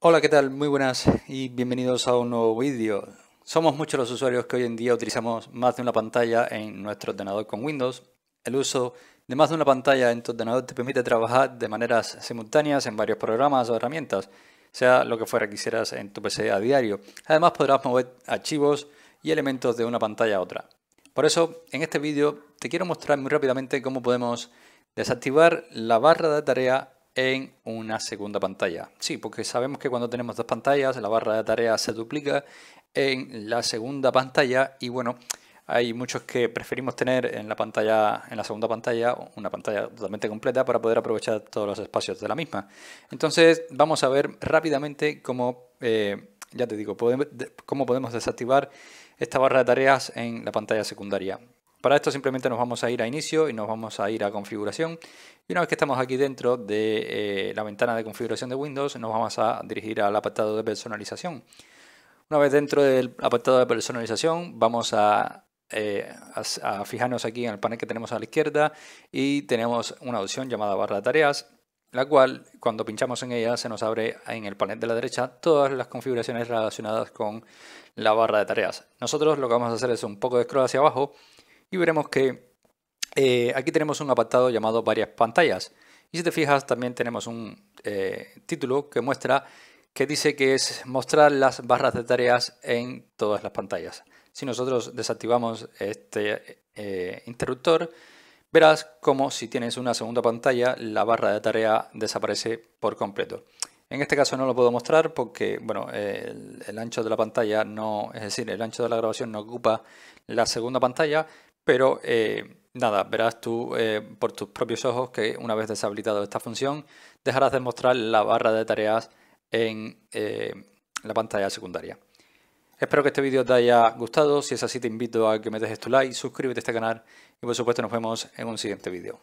Hola, ¿qué tal? Muy buenas y bienvenidos a un nuevo vídeo. Somos muchos los usuarios que hoy en día utilizamos más de una pantalla en nuestro ordenador con Windows. El uso de más de una pantalla en tu ordenador te permite trabajar de maneras simultáneas en varios programas o herramientas, sea lo que fuera que quisieras en tu PC a diario. Además podrás mover archivos y elementos de una pantalla a otra. Por eso, en este vídeo te quiero mostrar muy rápidamente cómo podemos desactivar la barra de tarea en una segunda pantalla. Sí, porque sabemos que cuando tenemos dos pantallas la barra de tareas se duplica en la segunda pantalla y bueno, hay muchos que preferimos tener en la pantalla en la segunda pantalla una pantalla totalmente completa para poder aprovechar todos los espacios de la misma. Entonces, vamos a ver rápidamente cómo eh, ya te digo, cómo podemos desactivar esta barra de tareas en la pantalla secundaria. Para esto simplemente nos vamos a ir a inicio y nos vamos a ir a configuración. Y una vez que estamos aquí dentro de eh, la ventana de configuración de Windows, nos vamos a dirigir al apartado de personalización. Una vez dentro del apartado de personalización, vamos eh, a fijarnos aquí en el panel que tenemos a la izquierda y tenemos una opción llamada barra de tareas la cual cuando pinchamos en ella se nos abre en el panel de la derecha todas las configuraciones relacionadas con la barra de tareas. Nosotros lo que vamos a hacer es un poco de scroll hacia abajo y veremos que eh, aquí tenemos un apartado llamado varias pantallas. Y si te fijas también tenemos un eh, título que muestra que dice que es mostrar las barras de tareas en todas las pantallas. Si nosotros desactivamos este eh, interruptor, verás como si tienes una segunda pantalla la barra de tarea desaparece por completo. En este caso no lo puedo mostrar porque bueno, el, el ancho de la pantalla no, es decir, el ancho de la grabación no ocupa la segunda pantalla, pero eh, nada, verás tú eh, por tus propios ojos que una vez deshabilitado esta función, dejarás de mostrar la barra de tareas en eh, la pantalla secundaria. Espero que este vídeo te haya gustado, si es así te invito a que me dejes tu like, suscríbete a este canal y por supuesto nos vemos en un siguiente vídeo.